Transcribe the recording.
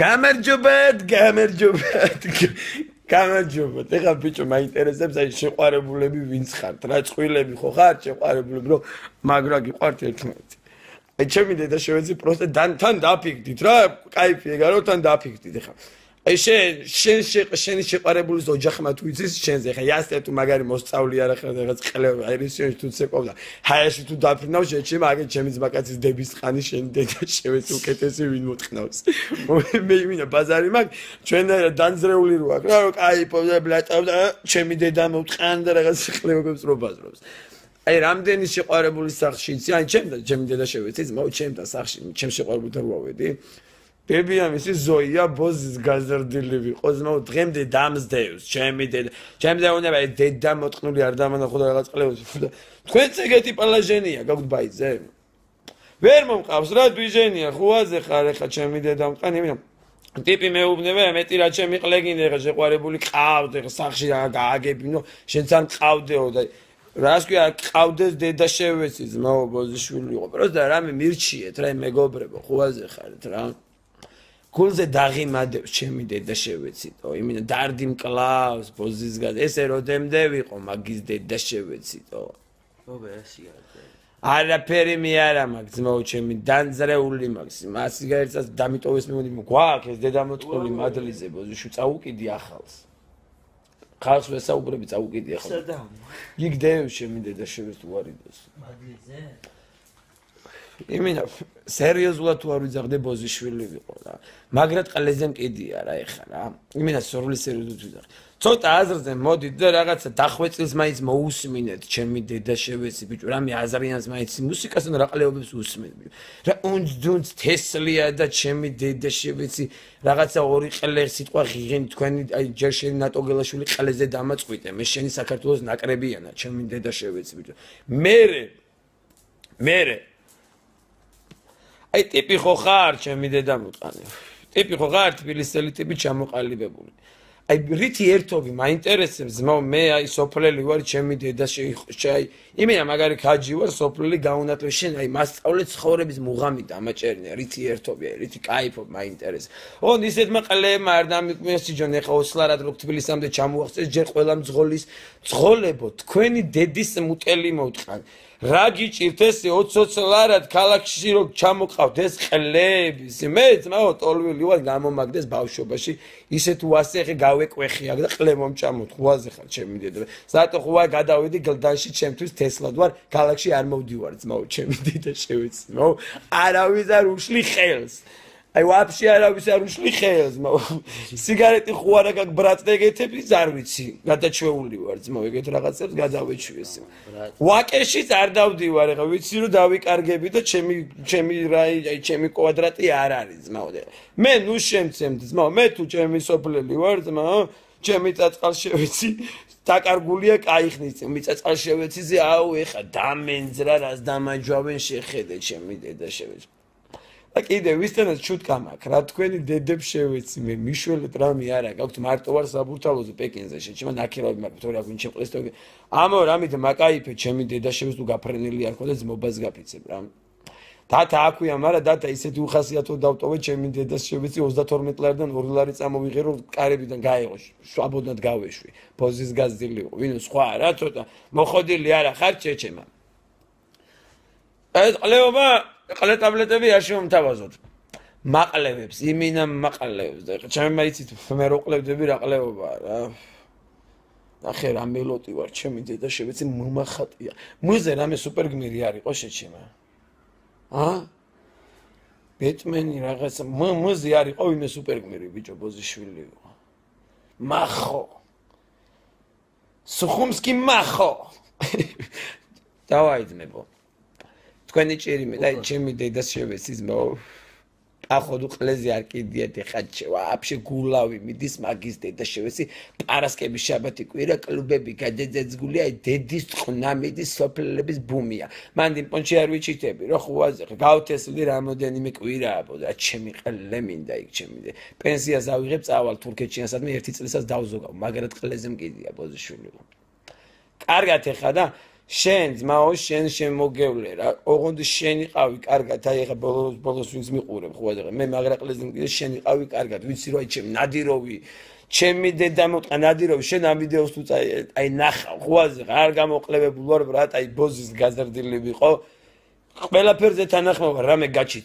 გამარჯობათ, გამარჯობათ. გამარჯობათ. ეხლა ბიჭო, მაინტერესებს აი შეყვარებულები ვინც ხართ? რა წყვილები ხო ხართ შეყვარებულები, რომ მაგრა გიყვართ ერთმანეთს? აი ჩემი დედა შევეძი პროსტა თან თან დაფიქდით რა, кайფი ეგარო თან დაფიქდით ეხლა. აი შენ შენ შენი შეყარებულის ოჯახმა თუ იცის შენზე ხა იასე თუ მაგარი მოსწავლე არ ახლა რაღაც ყლევ აი რეჟიონში თუ ცეკობდა ჰაიაში თუ დაფრინავ შენ შე მაგე ჩემი ძმაკაცის დების ხანი შენ დედა შევეც უკეთესი ვინ მოთხნავს მე მინა ბაზარი მაგ ჩვენ დაძრეული როა რა რო кайფო და ბლატავ და ჩემი დედა მოთყან და რაღაც ხლევებს რო ბაზრობს აი რამდენი შეყარებული სახში იცი აი ჩემ და ჩემი დედა შევეც ის მო ჩემ და სახში ჩემ შეყარებული და რო ავედი ბებია მისი ზოია ბოზის გაზრდილი ვიყო ზმო დღემდე დამზდევს ჩემი დედა ჩემზე უნდა ეს დედა მოტყნული არ დამანახო და რაღაც წლებში თქვენ ზეგეთი პალაჟენია გაგვდ ბაიზე ვერ მომყავს რა ბიჟენია ხუაზე ხარ ეხა ჩემი დედა მყან იმინა ტიპი მეუბნება მეტი რა ჩემი ყლეგინი ეხა შეყვარებული ყავდ ეხა სახში გააგებინო შენც არ ყავდეო და რას ქვია ყავდეს დედა შევეცი ზმო ბოზიშვილი იყო პროს და რამე მირჩიეთ რა მეგობრებო ხუაზე ხარეთ რა გულზე დაღიმადებს ჩემი დედა შევეციტო იმინა დარდი მკლავს ბოზისგან ესე როდემდე ვიყო მაგის დედა შევეციტო მოგე ასია არაფერი მე არ მაქვს მოუ ჩემი დანძრეული მაქვს მას სიგარეტას დამიტოვეს მე მოდი გვაქვს ეს დედამოწყული მადლიზე ბოზიშ წაუკიდი ახალს ხალხს ვესაუბრები წაუკიდი ახალს სადა იქ დევ შემი დედა შევეც უარიდოს მადლიზე იმინა სერიოზულად თუ არ ვიძახდე ბოზიშვილი ვიყო რა მაგრამ ყელეზე მკიდია რა ეხა რა იმინა სრული სერიოზულად ვიძახე ცოტა აზრზე მოდი და რაღაცა დახვეწილს მაინც მოусმინეთ ჩემი დედა შევეცი ბიჭო რა მე აზრიანს მაინც მუსიკას და რაყლეობებს უსმენ რა უნდუნც თესლია და ჩემი დედა შევეცი რაღაცა ორი ყელე სიტყვა ღიღენ თქვენი აი ჯერ შენი ნატოგელაშვილი ყელეზე დამაწყვიტე მე შენი საქართველოს ნაკრებიანა ჩემი დედა შევეცი ბიჭო მე მე აი ტიპი ხო ხარ ჩემი დედამ უკანე ტიპი ხო ხარ თბილისელი ტიპი ჩამოყალიბებული აი რითი ერთობი მაინტერესებს მე აი სოფლელი ვარ ჩემი დედა შეიხშაი იმენა მაგარი ხაჯი ვარ სოფლელი გაუნათლე შენ აი მასწავლე ცხოვრების მუღამი დამაჭერნია რითი ერთობი აი რითი кайფო მაინტერესს ოღონდ ისეთმა ყლემა არ დამიკმესი ჯონ ეხა ოსლარად რო თბილისამდე ჩამოახცეს ჯერ ყველა მძღოლის ძღოლებო თქვენი დედის მუტელი მოვთყან რა გიჭირთ ეს 20-20 ლარად ქალაქში რომ ჩამოყავთ ეს ყლებს მე ძმაო ტოლვილი ვარ გამომაგდეს ბავშვობაში ისე თუ ასე ხე გავეკვეხია და ყლემომ ჩამოთ ხუაზე ხარ ჩემი დედა სათო ხუა გადავედი გლდანში ჩემთვის თესლად ვარ ქალაქში არ მოვდივარ ძმაო ჩემი დედა შევიცნო არავის არ უშლი ხელს აი ვაფშე არავის არ უშლიხელს სიგარეტი ხო არა გაკ ბრატდეგეთები არ ვიცი გადაჩვეული ვარ ძმო ეგეთ რაღაცებს გადავეჩვიეს ვაკეშიც არ დავდივარ ეხა ვიცი რომ დავიკარგები და ჩემი ჩემი რაი აი ჩემი კვადრატი არ არის ძმო მე ნუ შემცემ ძმო მე თუ ჩემი სოფლელი ვარ ძმო ჩემი წაწყალში ვიცი დაკარგულია кайხნის მიწაწყალში ვიცი აუ ეხა დამენძრა რას დამაჯავენ შეხედე ჩემი დედა შევიცი და კიდე ვისთანაც ჩუტკა მაქვს რა თქვენი დედებს შევეცმე მიშველეთ რამე არა გაქვთ მარტო არ საბურთალოზე პეკინზე შეჭმა ნაკირავი მაქვს თორე აგვინ შეყვეს თორე ამო რამით მაკაიფე ჩემი დედა შევეც თუ გაფრენილი არ ხოდა ძმობას გაფიცებ რა დათა აქვია მარა დათა ისეთი უხასიათო დავტოვე ჩემი დედას შევეცი 32 ლარიდან 2 ლარი წამოვიღე რომ კარებიდან გაეღოს შვაბოდნად გავეშვი ფოზის გაზდილი იყო ვინ სხვა რა ცოტა მოხოდილი არა ხარ ჩეჩემა ეს ყლეობა ყლე ტაბლეტები არ შემთავაზოთ. მაყლევებს, იმინა მაყლევებს. ეხა ჩემი მაიცით, მე როყლევდები რა ყლეობა რა. ნახე რა მელოტი ვარ, ჩემი ძედა შევეცი მომახატია. მუზე რამე სუპერ გმირი არისო შეჩემა. ა? ბეტმენი რაღაც მუზე არისო იმე სუპერ გმირი ბიჭო ბოზიშვილი. махо сухумский махо давай днебо თქვენი ჭირიმე და ჩემი დედა შევესის მო ახოდ უყლეზე არ კიდიეთ ეხა ვაფშე გულავი მიდის მაგის დედა შევესი პარასკები შაბათი კვირა კლუბები გადაძეძგულია დედის წნა მიდის სოფლების ბუმია მან დიმპონჩი არ ვიჩიტები რომ ხუაზე გავთესლი რამოდენიმე კვირაა და ჩემი ყლე მინდა იქ ჩემი პენსია ზავიღებ წავალ თურქეთში ან სადმე ერთი წელსაც დავზოგავ მაგრამ ყლეზე მკიდია ბოზი შული კარგად ეხა და შენ ძმაო შენ შემოგევლე რა ოღონდ შენიყავი კარგად აი ეხა ბოლოს ბოლოს ვინც მიყურებ ხო აი მე მაგრაკლეზინგი შენიყავი კარგად ვიცი რა ჩემ ნადიროვი ჩემი დედა მოტყა ნადიროვი შენ ამ ვიდეოს თუ წაი აი ნახავ ხო აი არ გამოკლებებულ ვარ ბრატ აი ბოზის გაზრდილი ვიყო ყველაფერზე თანახმობა რამე გაჩი